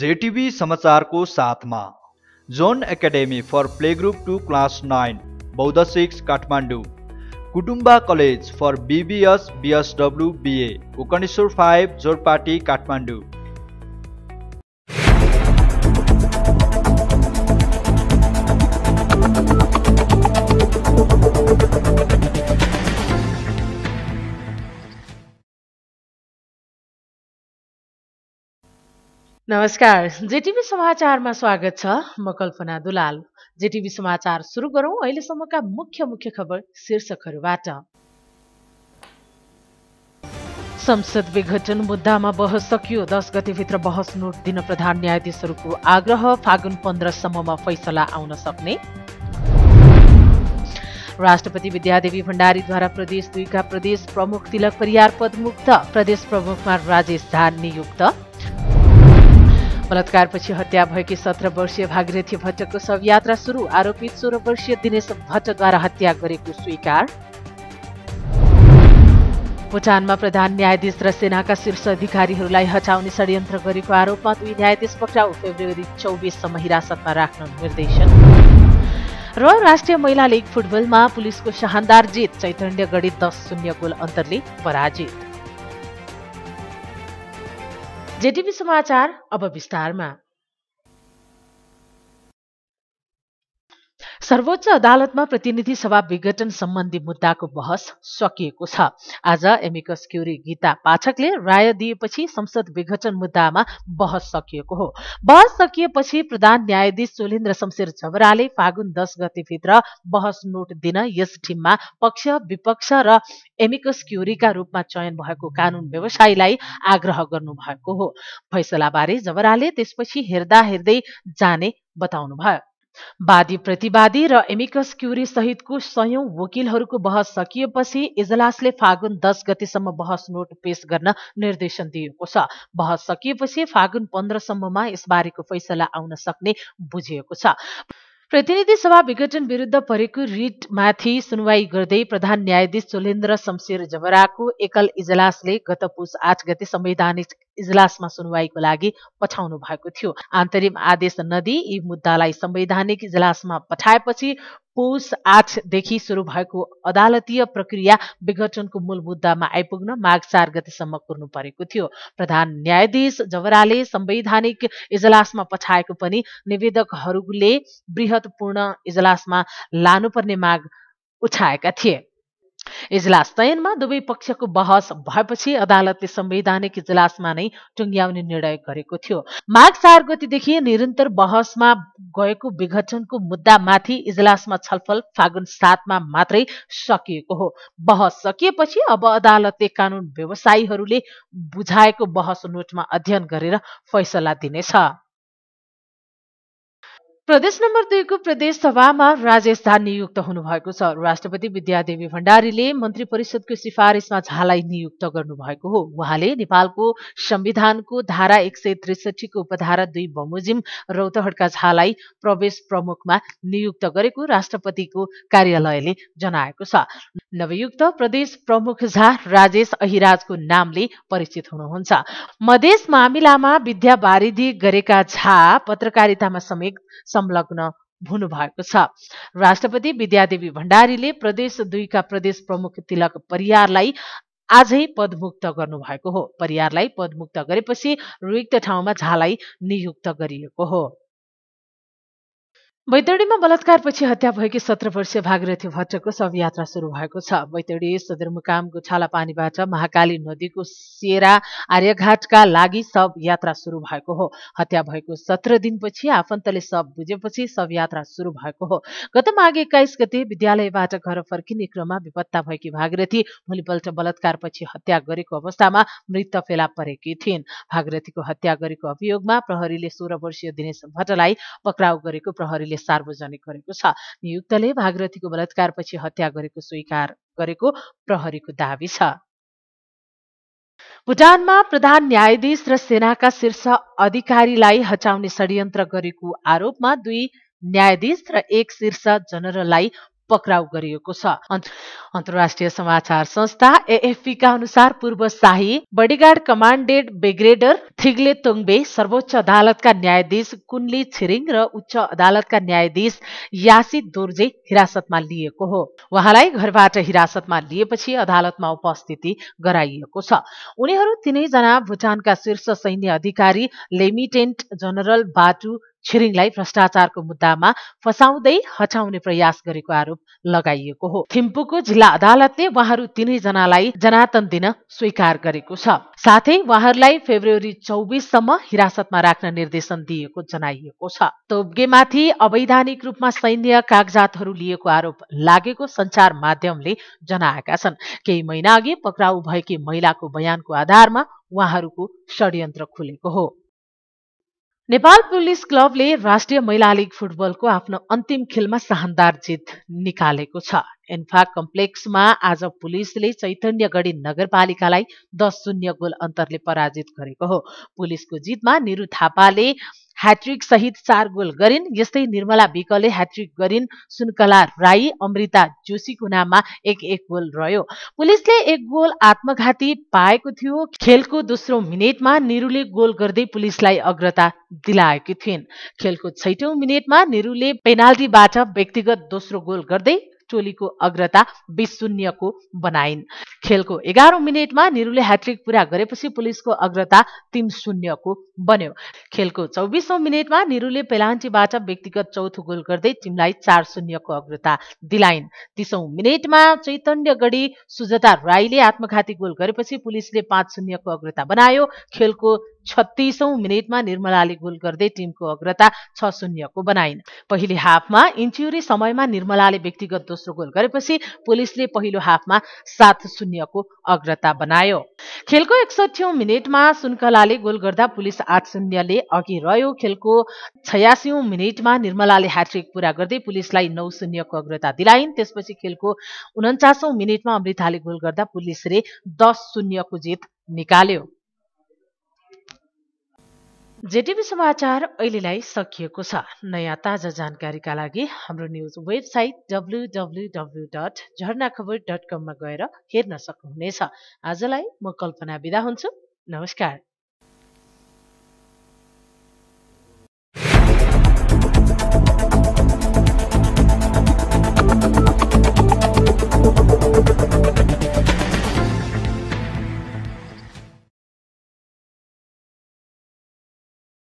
जेटीवी साथ में zone academy for play group to class nine Boudha six Kathmandu Kutumba college for BBS BSW BA Gokarneshwar five Jorpati Kathmandu नमस्कार JTV समाचारमा स्वागत छ म कल्पना दुलाल जेटिभी समाचार सुरु गरौँ अहिलेसम्मका मुख्य मुख्य खबर शीर्षकहरूबाट संसद विघटन मुद्दामा बहस सकियो दस गतिभित्र बहस नोट दिन प्रधान न्यायाधीशहरूको आग्रह फागुन पन्ध्रसम्ममा फैसला आउन सक्ने राष्ट्रपति विद्यादेवी भण्डारीद्वारा प्रदेश दुईका प्रदेश प्रमुख तिलक परियार पदमुक्त प्रदेश प्रमुखमा राजेश झा नियुक्त बलात्कारपछि हत्या भएकी सत्र वर्षीय भागीरथी भट्टको यात्रा सुरु आरोपित सोह्र वर्षीय दिनेश भट्टद्वारा हत्या गरेको स्वीकार भुटानमा प्रधान न्यायाधीश र सेनाका शीर्ष अधिकारीहरूलाई हटाउने षड्यन्त्र गरेको आरोपमा दुई न्यायाधीश पक्राउ फेब्रुअरी चौबिससम्म हिरासतमा राख्न निर्देशन र राष्ट्रिय महिला लिग फुटबलमा पुलिसको शानदार जित चैतन्य गढी दस शून्य गोल अन्तरले पराजित जेटिभी समाचार अब विस्तारमा सर्वोच्च अदालतमा प्रतिनिधि सभा विघटन सम्बन्धी मुद्दाको बहस सकिएको छ आज एमिकस क्युरी गीता पाठकले राय दिएपछि संसद विघटन मुद्दामा बहस सकिएको हो बहस सकिएपछि प्रधान न्यायाधीश सुलेन्द्र शमशेर झबराले फागुन दस गतिभित्र बहस नोट दिन यस टिममा पक्ष विपक्ष र एमिकस क्युरीका रूपमा चयन भएको कानून व्यवसायीलाई आग्रह गर्नु भएको हो फैसलाबारे जबराले त्यसपछि हेर्दा हेर्दै जाने बताउनुभयो वादी प्रतिवादी र एमिकस क्युरी सहितको सयौं वकिलहरूको बहस सकिएपछि इजलासले फागुन दस गतिसम्म बहस नोट पेश गर्न निर्देशन दिएको छ बहस सकिएपछि फागुन पन्ध्रसम्ममा यसबारेको फैसला आउन सक्ने बुझिएको छ प्रतिनिधि सभा विघटन विरुद्ध परेको रिटमाथि सुनवाई गर्दै प्रधान न्यायाधीश चोलेन्द्र शमशेर जबराको एकल इजलासले गत पुस आठ गते संवैधानिक इजलास में सुनवाई को भएको थियो आंतरिम आदेश नदी यी मुद्दालाई संवैधानिक पठाए पठाएपछि पौष देखि शुरू हो अदालतीय प्रक्रिया विघटन को मूल मुद्दा में आईपुग माघ चार गतिसम्म कुर्नु परेको थियो प्रधान न्यायाधीश जवरा संवैधानिक इजलास में इजलासमा पठाएको पनि निवेदकहरूले बृहत्पूर्ण इजलासमा लानुपर्ने माग उठाएका थे इजलास चयनमा दुवै पक्षको बहस भएपछि अदालतले संवैधानिक इजलासमा नै टुङ्ग्याउने निर्णय गरेको थियो माघ चार गतिदेखि निरन्तर बहसमा गएको विघटनको मुद्दामाथि इजलासमा छलफल फागुन सातमा मात्रै सकिएको हो बहस सकिएपछि अब अदालतले कानुन व्यवसायीहरूले बुझाएको बहस नोटमा अध्ययन गरेर फैसला दिनेछ प्रदेश नम्बर दुईको प्रदेश सभामा राजेश झा नियुक्त हुनुभएको छ राष्ट्रपति विद्यादेवी भण्डारीले मन्त्री परिषदको सिफारिसमा झालाई नियुक्त गर्नुभएको हो उहाँले नेपालको संविधानको धारा एक सय त्रिसठीको उपधारा दुई बमोजिम रौतहटका झालाई प्रवेश प्रमुखमा नियुक्त गरेको राष्ट्रपतिको कार्यालयले जनाएको छ नवयुक्त प्रदेश प्रमुख झा राजेश अहिराजको नामले परिचित हुनुहुन्छ मधेस मामिलामा विद्या बारिदी गरेका झा पत्रकारितामा समेत संलग्न भएको राष्ट्रपति विद्यादेवी भंडारी ने प्रदेश दुई का प्रदेश प्रमुख तिलक परियारलाई आज पदमुक्त गर्नुभएको हो परियारलाई पदमुक्त करे रिक्त ठाउँमा झालाई नियुक्त गरिएको हो बैतडीमा बलात्कारपछि हत्या भएकी सत्र वर्षीय भागीरथी भट्टको शव यात्रा सुरु भएको छ बैतडी सदरमुकामको छालापानीबाट महाकाली नदीको सेरा आर्यघाटका लागि शव यात्रा सुरु भएको हो हत्या भएको सत्र दिनपछि आफन्तले शव बुझेपछि शव यात्रा सुरु भएको हो गत माघ एक्काइस गते विद्यालयबाट घर फर्किने क्रममा विपत्ता भएकी भागीरथी भोलिपल्ट बलात्कारपछि हत्या गरेको अवस्थामा मृत फेला परेकी थिइन् भागीरथीको हत्या गरेको अभियोगमा प्रहरीले सोह्र वर्षीय दिनेश भट्टलाई पक्राउ गरेको प्रहरी प्रहरीले सार्वजनिक गरेको छ नियुक्तले भागरथीको बलात्कारपछि हत्या गरेको स्वीकार गरेको प्रहरीको दावी छ भुटानमा प्रधान न्यायाधीश र सेनाका शीर्ष अधिकारीलाई हटाउने षड्यन्त्र गरेको आरोपमा दुई न्यायाधीश र एक शीर्ष जनरललाई पक्राउ गरिएको छ अन्तर्राष्ट्रिय समाचार संस्था एएफपी का अनुसार पूर्व शाही बडीगार्ड कमान्डेड ब्रिगेडर थिग्ले तोङबे सर्वोच्च अदालतका न्यायाधीश कुन्ली छिरिङ र उच्च अदालतका न्यायाधीश यासी दोर्जे हिरासतमा लिएको हो उहाँलाई घरबाट हिरासतमा लिएपछि अदालतमा उपस्थिति गराइएको छ उनीहरू तिनैजना भुटानका शीर्ष सैन्य अधिकारी लेमिटेन्ट जनरल बाटु छिरिङलाई भ्रष्टाचारको मुद्दामा फसाउँदै हटाउने प्रयास गरेको आरोप लगाइएको हो थिम्पूको जिल्ला अदालतले उहाँहरू तिनैजनालाई जनातन दिन स्वीकार गरेको छ साथै उहाँहरूलाई फेब्रुअरी चौबिससम्म हिरासतमा राख्न निर्देशन दिएको जनाइएको छ तोब्गेमाथि अवैधानिक रूपमा सैन्य कागजातहरू लिएको आरोप लागेको संचार माध्यमले जनाएका छन् केही महिना अघि पक्राउ भएकी महिलाको बयानको आधारमा उहाँहरूको षड्यन्त्र खुलेको हो नेपाल पुलिस क्लबले राष्ट्रिय महिला लिग फुटबलको आफ्नो अन्तिम खेलमा शानदार जित निकालेको छ एन्फा कम्प्लेक्समा आज पुलिसले चैतन्यगढी नगरपालिकालाई दस शून्य गोल अन्तरले पराजित गरेको हो पुलिसको जितमा निरु थापाले ह्याट्रिक सहित चार गोल गरिन् यस्तै निर्मला विकले ह्याट्रिक गरिन् सुनकला राई अमृता जोशीको नाममा एक एक गोल रह्यो पुलिसले एक गोल आत्मघाती पाएको थियो खेलको दोस्रो मिनेटमा निरुले गोल गर्दै पुलिसलाई अग्रता दिलाएकी थिइन् खेलको छैटौँ मिनेटमा निरुले पेनाल्टीबाट व्यक्तिगत दोस्रो गोल गर्दै टोलीको अग्रता बिस शून्यको बनाइन् खेलको एघारौं मिनटमा निरुले ह्याट्रिक पूरा गरेपछि पुलिसको अग्रता तीन शून्यको बन्यो खेलको चौबिसौं मिनटमा निरुले पेलान्टीबाट व्यक्तिगत चौथो गोल गर्दै टिमलाई चार शून्यको अग्रता दिलाइन् तीसौं मिनटमा चैतन्यगढी सुजता राईले आत्मघाती गोल गरेपछि पुलिसले पाँच शून्यको अग्रता बनायो खेलको छत्तिसौं मिनटमा निर्मलाले गोल गर्दै टिमको अग्रता छ शून्यको बनाइन् पहिले हाफमा इन्च्युरी समयमा निर्मलाले व्यक्तिगत दोस्रो गोल गरेपछि पुलिसले पहिलो हाफमा सात शून्यको अग्रता बनायो खेलको एकसठीौं मिनटमा सुनकलाले गोल गर्दा पुलिस आठ शून्यले अघि रह्यो खेलको छयासी मिनटमा निर्मलाले ह्याट्रिक पूरा गर्दै पुलिसलाई नौ शून्यको अग्रता दिलाइन् त्यसपछि खेलको उन्चासौं मिनटमा अमृताले गोल गर्दा पुलिसले दस शून्यको जित निकाल्यो जेटिभी समाचार अहिलेलाई सकिएको छ नयाँ ताजा जानकारीका लागि हाम्रो news website W W W dot Jharna Khabar dot कममा गएर हेर्न सक्नुहुनेछ आजलाई म कल्पना बिदा हुन्छु नमस्कार